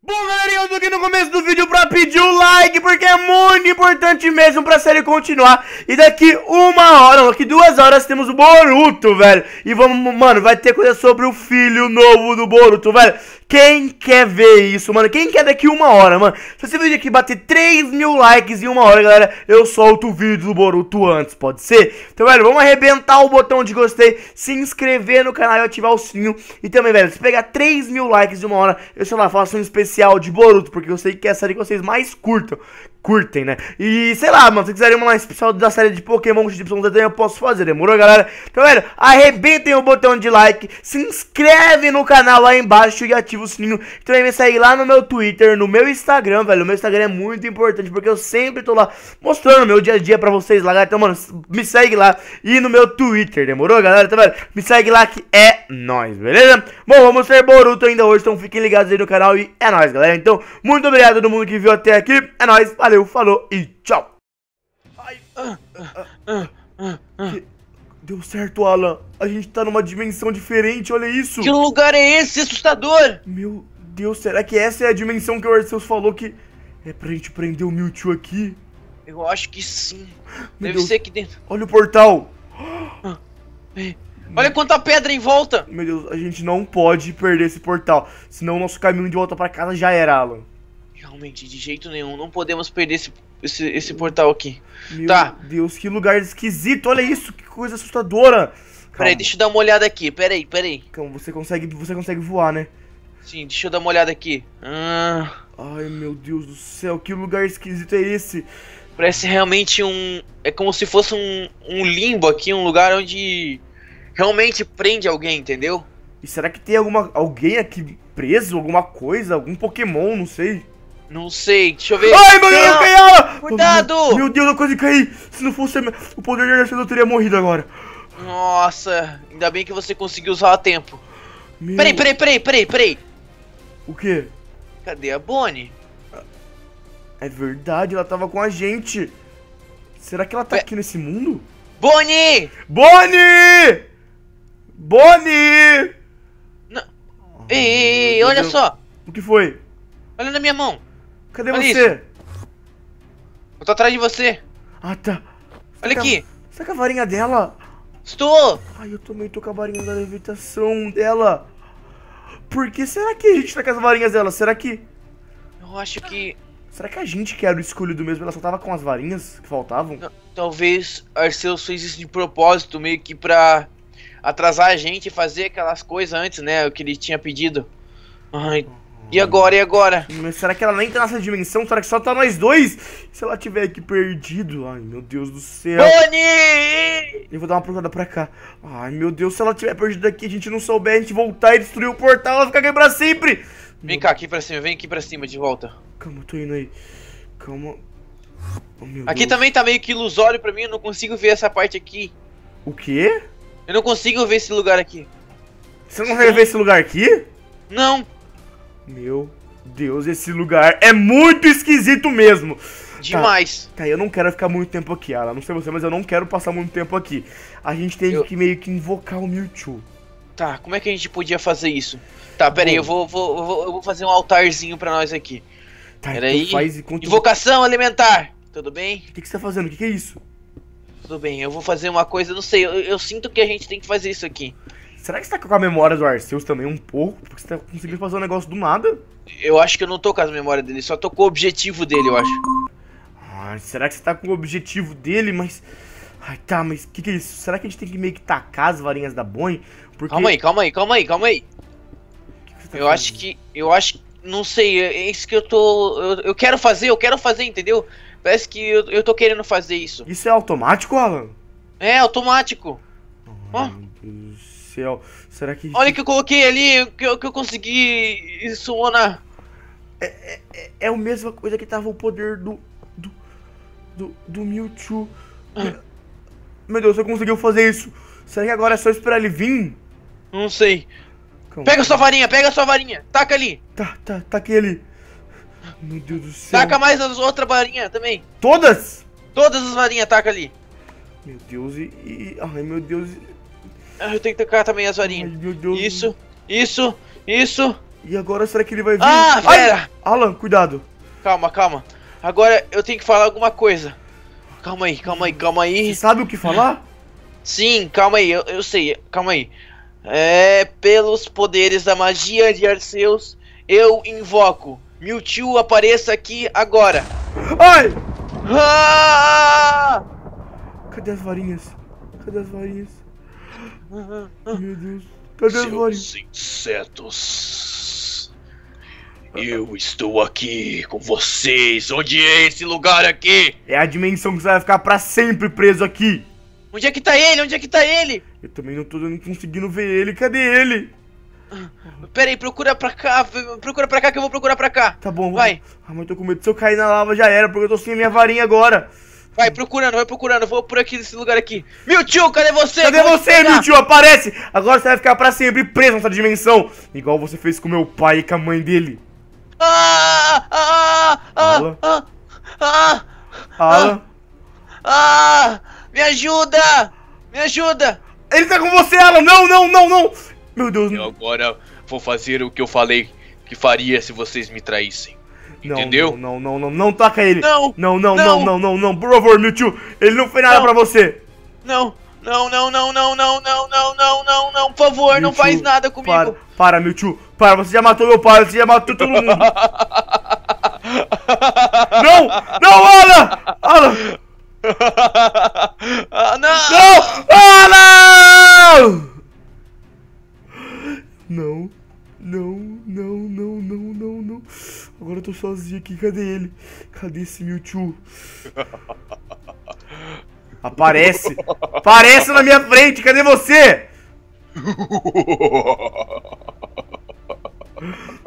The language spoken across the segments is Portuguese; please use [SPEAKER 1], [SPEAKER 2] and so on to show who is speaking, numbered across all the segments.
[SPEAKER 1] Bom, galerinha, eu tô aqui no começo do vídeo pra pedir o like, porque é muito importante mesmo pra série continuar. E daqui uma hora, daqui duas horas, temos o Boruto, velho. E vamos, mano, vai ter coisa sobre o filho novo do Boruto, velho. Quem quer ver isso, mano? Quem quer daqui uma hora, mano? Se esse vídeo aqui bater 3 mil likes em uma hora, galera, eu solto o vídeo do Boruto antes, pode ser? Então, velho, vamos arrebentar o botão de gostei, se inscrever no canal e ativar o sininho. E também, velho, se pegar 3 mil likes em uma hora, eu, sei lá, faço um especial de Boruto, porque eu sei que é a série que vocês mais curtam curtem, né? E sei lá, mano, se quiserem uma live especial da série de Pokémon XYZ, eu posso fazer, demorou, galera? Então, velho, arrebentem o botão de like, se inscreve no canal lá embaixo e ativa o sininho. também me segue lá no meu Twitter, no meu Instagram, velho. O meu Instagram é muito importante porque eu sempre tô lá mostrando meu dia a dia pra vocês lá, galera. Então, mano, me segue lá e no meu Twitter, demorou, galera? Então, velho, me segue lá que é nóis, beleza? Bom, vamos ser Boruto ainda hoje, então fiquem ligados aí no canal e é nóis, galera. Então, muito obrigado a todo mundo que viu até aqui, é nóis, valeu. Valeu, falou e tchau. Ai, ah ah ah, ah, ah, ah, que... Deu certo, Alan. A gente tá numa dimensão diferente, olha isso. Que lugar é esse? Assustador. Meu Deus, será que essa é a dimensão que o Arceus falou que é pra gente prender o Mewtwo aqui?
[SPEAKER 2] Eu acho que sim. Meu Deve Deus. ser
[SPEAKER 1] aqui dentro. Olha o portal. Olha quanta pedra em volta! Meu Deus, a gente não pode perder esse portal. Senão o nosso caminho de volta para casa já era, Alan.
[SPEAKER 2] Realmente, de jeito nenhum, não podemos perder esse, esse, esse portal aqui.
[SPEAKER 1] Meu tá. Deus, que lugar esquisito, olha isso, que coisa assustadora. Peraí, deixa eu dar uma olhada aqui, peraí, peraí. Então, você consegue, você consegue voar, né?
[SPEAKER 2] Sim, deixa eu dar uma olhada aqui. Ah. Ai, meu Deus do céu, que lugar esquisito é esse? Parece realmente um... É como se fosse um, um limbo aqui, um lugar onde realmente
[SPEAKER 1] prende alguém, entendeu? E será que tem alguma alguém aqui preso, alguma coisa, algum Pokémon, não sei? Não sei, deixa eu ver. Ai, meu Deus, caí! Cuidado! Meu, meu Deus, eu quase caí. Se não fosse o poder de energia, eu teria morrido agora.
[SPEAKER 2] Nossa, ainda bem que você conseguiu usar a tempo. Meu... Peraí, peraí, peraí, peraí, peraí.
[SPEAKER 1] O quê? Cadê a Bonnie? É verdade, ela tava com a gente. Será que ela tá Pe aqui nesse mundo? Bonnie! Bonnie! Bonnie! Não. Ei, ei, ei olha só. O que foi?
[SPEAKER 2] Olha na minha mão. Cadê Olha você? Isso. Eu tô atrás de você.
[SPEAKER 1] Ah, tá. Olha aqui. Você tá com a varinha dela? Estou. Ai, eu também tô com a varinha da levitação dela. Por que será que a gente tá com as varinhas dela? Será que... Eu acho que... Será que a gente que era o escolhido mesmo, ela só tava com as varinhas que faltavam?
[SPEAKER 2] Talvez Arceus fez isso de propósito, meio que pra atrasar a gente e fazer aquelas coisas antes, né? O que ele tinha pedido. Ai, e agora,
[SPEAKER 1] e agora? Mas será que ela nem tá nessa dimensão? Será que só tá nós dois? Se ela tiver aqui perdido. Ai, meu Deus do céu. Bonnie! Eu vou dar uma procurada pra cá. Ai, meu Deus, se ela tiver perdido aqui, a gente não souber, a gente voltar e destruir o portal, ela fica aqui pra sempre. Vem cá, aqui pra
[SPEAKER 2] cima, vem aqui pra cima de volta.
[SPEAKER 1] Calma, eu tô indo aí.
[SPEAKER 2] Calma. Oh, aqui Deus. também tá meio que ilusório pra mim, eu não consigo ver essa parte aqui. O quê? Eu não consigo ver esse
[SPEAKER 1] lugar aqui. Você não vai ver esse lugar aqui? Não. Meu Deus, esse lugar é muito esquisito mesmo. Tá, Demais. Tá, tá, eu não quero ficar muito tempo aqui, Alan. Não sei você, mas eu não quero passar muito tempo aqui. A gente tem eu... que meio que invocar o Mewtwo.
[SPEAKER 2] Tá, como é que a gente podia fazer isso? Tá, pera aí, eu vou, vou, vou, eu vou fazer um altarzinho pra nós aqui. Tá, então aí. Invocação alimentar. Tudo bem? O que, que você tá fazendo? O que, que é isso? Tudo bem, eu vou fazer uma coisa, não sei, eu, eu sinto que a gente tem que fazer isso aqui.
[SPEAKER 1] Será que você tá com a memória do Arceus também um pouco? Porque você tá conseguindo fazer um negócio do nada?
[SPEAKER 2] Eu acho que eu não tô com a memória dele, só tô com o objetivo dele, eu acho. Ai,
[SPEAKER 1] será que você tá com o objetivo dele, mas. Ai, tá, mas o que, que é isso? Será que a gente tem que meio que tacar as varinhas da Bonnie? Porque... Calma aí,
[SPEAKER 2] calma aí, calma aí, calma aí. Que que tá eu fazendo? acho que. Eu acho. Não sei, é, é isso que eu tô. Eu, eu quero fazer, eu quero fazer, entendeu? Parece que eu, eu tô querendo fazer isso.
[SPEAKER 1] Isso é automático, Alan? É, automático. Ai, oh. Deus céu. Será que.
[SPEAKER 2] Olha que eu coloquei ali, que eu, que eu consegui isso, Ona.
[SPEAKER 1] É, é, é, é a mesma coisa que tava o poder do. do. do, do Mewtwo. Ah. Meu Deus, você conseguiu fazer isso. Será que agora é só esperar ele vir? Não sei. Calma. Pega sua varinha, pega sua varinha. Taca ali. Tá, tá, taca ele. Meu Deus do céu. Taca
[SPEAKER 2] mais as outras varinhas também.
[SPEAKER 1] Todas?
[SPEAKER 2] Todas as varinhas, taca ali.
[SPEAKER 1] Meu Deus, e, e. Ai, meu Deus.
[SPEAKER 2] Ah, eu tenho que tocar também as varinhas. Ai, isso, isso, isso. E agora será que ele vai vir? Ah, pera!
[SPEAKER 1] Alan, cuidado.
[SPEAKER 2] Calma, calma. Agora eu tenho que falar alguma coisa. Calma aí, calma aí, calma aí. Você sabe o que falar? Sim, calma aí, eu, eu sei, calma aí. É, pelos poderes da magia de Arceus, eu invoco. Mewtwo apareça aqui agora.
[SPEAKER 1] Ai! Ah! Cadê as varinhas? Cadê as varinhas? Meu Deus. Cadê Seus
[SPEAKER 3] insetos. Eu estou aqui com vocês. Onde é esse lugar aqui?
[SPEAKER 1] É a dimensão que você vai ficar pra sempre preso aqui.
[SPEAKER 2] Onde é que tá ele? Onde é que tá ele?
[SPEAKER 1] Eu também não tô nem conseguindo ver ele. Cadê ele? Pera aí, procura pra cá, procura pra cá que eu vou procurar pra cá. Tá bom, vai. Ah, mas eu tô com medo. Se eu cair na lava já era, porque eu tô sem a minha varinha agora.
[SPEAKER 2] Vai procurando, vai procurando, eu vou por aqui nesse lugar aqui. Meu tio, cadê você? Cadê você, você, tio? Aparece!
[SPEAKER 1] Agora você vai ficar pra sempre preso nessa dimensão. Igual você fez com meu pai e com a mãe dele. Ah! Ah! Ah! Ah! Ah! Ah, ah!
[SPEAKER 2] Ah! Me ajuda! Me ajuda! Ele tá com você, Alan! Não,
[SPEAKER 1] não, não, não!
[SPEAKER 3] Meu Deus! Eu agora vou fazer o que eu falei que faria se vocês me traíssem.
[SPEAKER 1] Entendeu? Não, não, não, não, não toca ele. Não, não, não, não, não, não, não. Por favor, Mewtwo, ele não fez nada pra você.
[SPEAKER 2] Não, não, não, não, não, não, não, não, não, não, não, por favor, Mewtwo, não faz nada comigo. Para,
[SPEAKER 1] para, Mewtwo, para, você já matou meu pai, você já matou todo mundo. não, não, Alan, Alan. ah, não, não, Alan! tô sozinho aqui, cadê ele? Cadê esse Mewtwo? Aparece! Aparece na minha frente, cadê você?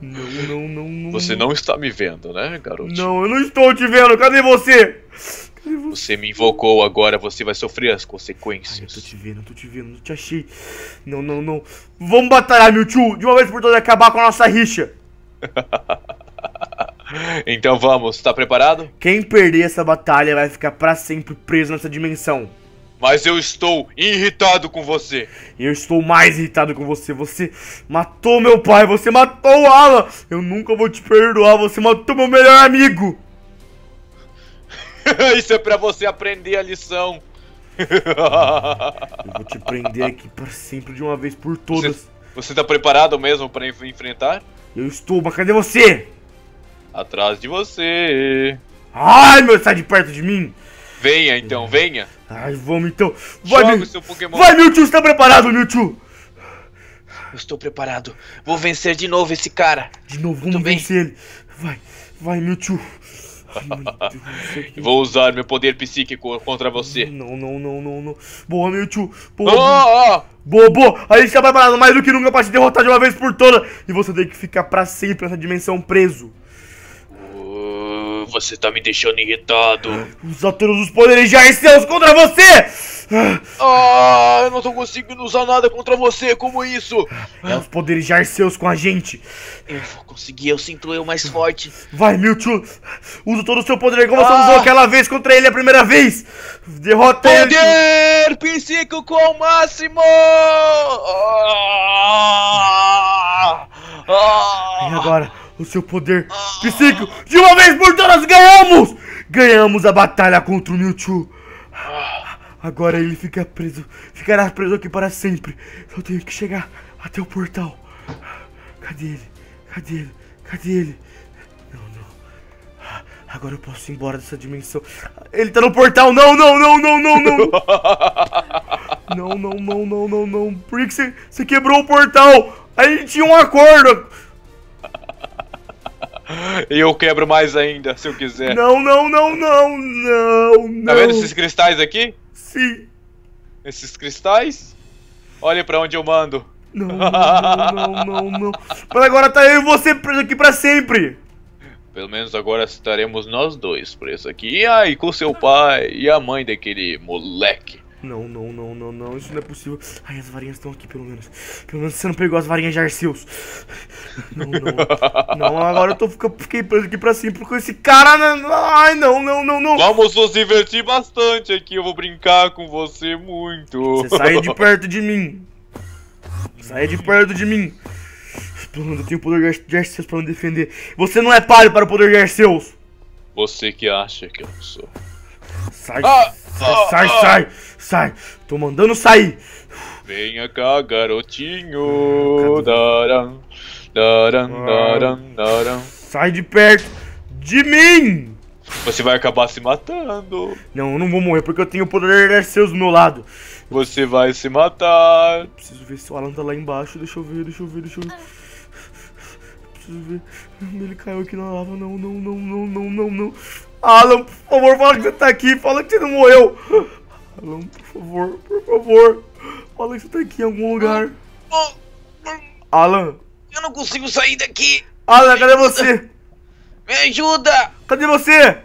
[SPEAKER 3] Não, não, não, não. Você não está me vendo, né, garoto?
[SPEAKER 1] Não, eu não estou te vendo, cadê você? Cadê você?
[SPEAKER 3] Você me invocou agora, você vai sofrer as consequências. Ai, eu tô te vendo, eu tô
[SPEAKER 1] te vendo, não te achei. Não, não, não. Vamos batalhar, Mewtwo, de uma vez por todas acabar com a nossa rixa.
[SPEAKER 3] Então vamos, tá preparado?
[SPEAKER 1] Quem perder essa batalha vai ficar para sempre preso nessa dimensão.
[SPEAKER 3] Mas eu estou irritado com você. Eu
[SPEAKER 1] estou mais irritado com você. Você matou meu pai, você matou o Ala. Eu nunca vou te perdoar, você matou meu melhor amigo.
[SPEAKER 3] Isso é para você aprender a lição. eu vou te
[SPEAKER 1] prender aqui para sempre de uma
[SPEAKER 3] vez por todas. Você, você tá preparado mesmo para enfrentar?
[SPEAKER 1] Eu estou, mas cadê você?
[SPEAKER 3] Atrás de você. Ai, meu, sai de perto de mim. Venha então, venha.
[SPEAKER 1] Ai, vamos então. Vai, Joga meu... seu Pokémon. Vai, Mewtwo, está preparado, Mewtwo?
[SPEAKER 2] Eu estou preparado. Vou vencer de novo esse cara.
[SPEAKER 1] De novo, vamos vencer bem. ele. Vai, vai, Mewtwo.
[SPEAKER 3] Vou usar meu poder psíquico contra você. Não, não, não, não, não.
[SPEAKER 1] Boa, Mewtwo. Boa. Oh, oh. Boa, boa. A gente tá preparado mais do que nunca pra te derrotar de uma vez por toda. E você tem que ficar pra sempre nessa dimensão preso
[SPEAKER 3] você tá me deixando irritado?
[SPEAKER 1] todos Os poderes já contra você! Ah, eu não tô conseguindo usar nada contra você, como isso? É os poderes seus com a gente. Eu vou conseguir, eu sinto eu mais forte. Vai, Mewtwo! Usa todo o seu poder como ah. você usou aquela vez contra ele a primeira vez! Derrota poder ele! Poder psíquico ao máximo! Ah. Ah. E agora? o seu poder psíquico. De uma vez por todas, ganhamos! Ganhamos a batalha contra o Mewtwo. Agora ele fica preso. Ficará preso aqui para sempre. Só tenho que chegar até o portal. Cadê ele? Cadê ele? Cadê ele? Não, não. Agora eu posso ir embora dessa dimensão. Ele tá no portal! Não, não, não, não, não, não! não, não, não, não, não, não. Por que você quebrou o portal? A gente tinha um acordo.
[SPEAKER 3] E eu quebro mais ainda, se eu quiser. Não,
[SPEAKER 1] não, não, não, não, não. Tá vendo esses
[SPEAKER 3] cristais aqui? Sim. Esses cristais? Olha pra onde eu mando.
[SPEAKER 1] Não, não, não, não, não. Mas agora tá eu e você aqui pra sempre.
[SPEAKER 3] Pelo menos agora estaremos nós dois presos aqui. E aí, com seu pai e a mãe daquele moleque.
[SPEAKER 1] Não, não, não, não, não. Isso não é possível. Ai, as varinhas estão aqui, pelo menos. Pelo menos você não pegou as varinhas de Arceus. Não, não. não, agora eu tô ficando, aqui pra sempre com esse cara. ai, não, não, não, não. Vamos nos divertir
[SPEAKER 3] bastante aqui. Eu vou brincar com você muito. Você sai de perto
[SPEAKER 1] de mim. Sai de perto de mim. Pelo menos eu tenho o poder de Arceus pra me defender. Você não é páreo para o poder de Arceus.
[SPEAKER 3] Você que acha que eu não sou. Sai, ah, sai, ah, sai, ah. sai,
[SPEAKER 1] sai. Tô mandando sair.
[SPEAKER 3] Venha cá, garotinho. Daram, daram, ah. daram, daram. Sai
[SPEAKER 1] de perto de mim.
[SPEAKER 3] Você vai acabar se matando.
[SPEAKER 1] Não, eu não vou morrer porque eu tenho o poder de Arceus do meu lado.
[SPEAKER 3] Você vai se matar. Eu preciso ver se
[SPEAKER 1] o Alan tá lá embaixo. Deixa eu ver, deixa eu ver, deixa eu ver. preciso ver. Ele caiu aqui na lava. Não, não, não, não, não, não, não. Alan, por favor, fala que você tá aqui. Fala que você não morreu. Alan, por favor, por favor. Fala que você tá aqui em algum lugar. Alan. Eu não
[SPEAKER 2] consigo sair daqui.
[SPEAKER 1] Alan, cadê você? Me ajuda. Cadê você?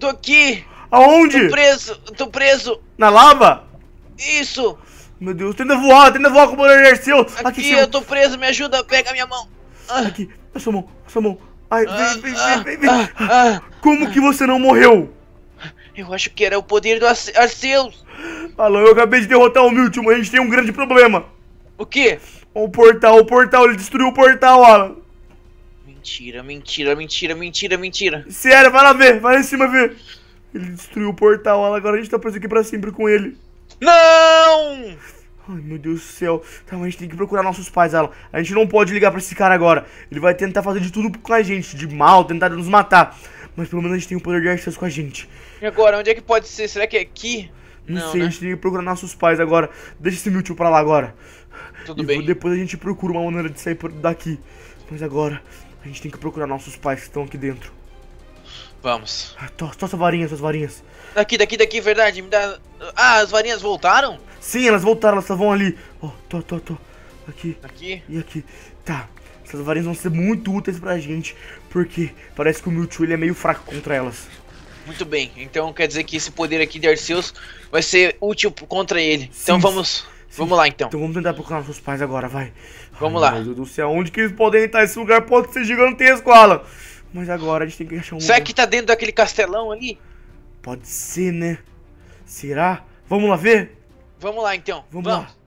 [SPEAKER 1] Tô aqui. Aonde? Tô preso, tô preso. Na lava? Isso. Meu Deus, tenta voar, tenta voar com o poder
[SPEAKER 2] seu. Aqui, aqui eu tô preso, me ajuda, pega minha mão.
[SPEAKER 1] Ah. Aqui, passa a mão, passa mão. Ai, ah, vem, vem, vem, vem, vem. Ah, ah, Como que você não morreu? Eu acho que era o poder do Arceus. Alô, eu acabei de derrotar o Milton, a gente tem um grande problema. O quê? O portal, o portal, ele destruiu o portal, Alan.
[SPEAKER 2] Mentira, mentira, mentira, mentira, mentira. Sério,
[SPEAKER 1] vai lá ver, vai lá em cima ver. Ele destruiu o portal, Alan, agora a gente tá preso aqui pra sempre com ele. Não! Ai, meu Deus do céu. Tá, mas a gente tem que procurar nossos pais, Alan. A gente não pode ligar pra esse cara agora. Ele vai tentar fazer de tudo com a gente, de mal, tentar nos matar. Mas pelo menos a gente tem o poder de acesso com a gente.
[SPEAKER 2] E agora, onde é que pode ser? Será que é aqui? Não, não sei, né? a
[SPEAKER 1] gente tem que procurar nossos pais agora. Deixa esse Mewtwo pra lá agora. Tudo e bem. Depois a gente procura uma maneira de sair daqui. Mas agora, a gente tem que procurar nossos pais que estão aqui dentro. Vamos. Ah, to, suas varinhas, suas varinhas.
[SPEAKER 2] Daqui, daqui, daqui, verdade. Me dá. Ah, as varinhas voltaram?
[SPEAKER 1] Sim, elas voltaram, elas vão ali. Ó, oh, tô, tô, tô. Aqui. Aqui? E aqui. Tá. Essas varinhas vão ser muito úteis pra gente, porque parece que o Mewtwo ele é meio fraco contra elas.
[SPEAKER 2] Muito bem, então quer dizer que esse poder aqui de Arceus vai ser útil contra ele. Então sim,
[SPEAKER 1] então vamos. Sim. Vamos lá então. Então vamos tentar procurar nossos pais agora, vai. Vamos Ai, lá. Meu Deus do céu, onde que eles podem estar? Esse lugar pode ser gigantesco, Alan. Mas agora a gente tem que achar um. Será que
[SPEAKER 2] tá dentro daquele castelão ali?
[SPEAKER 1] Pode ser, né? Será? Vamos lá ver?
[SPEAKER 2] Vamos lá então. Vamos, Vamos. lá.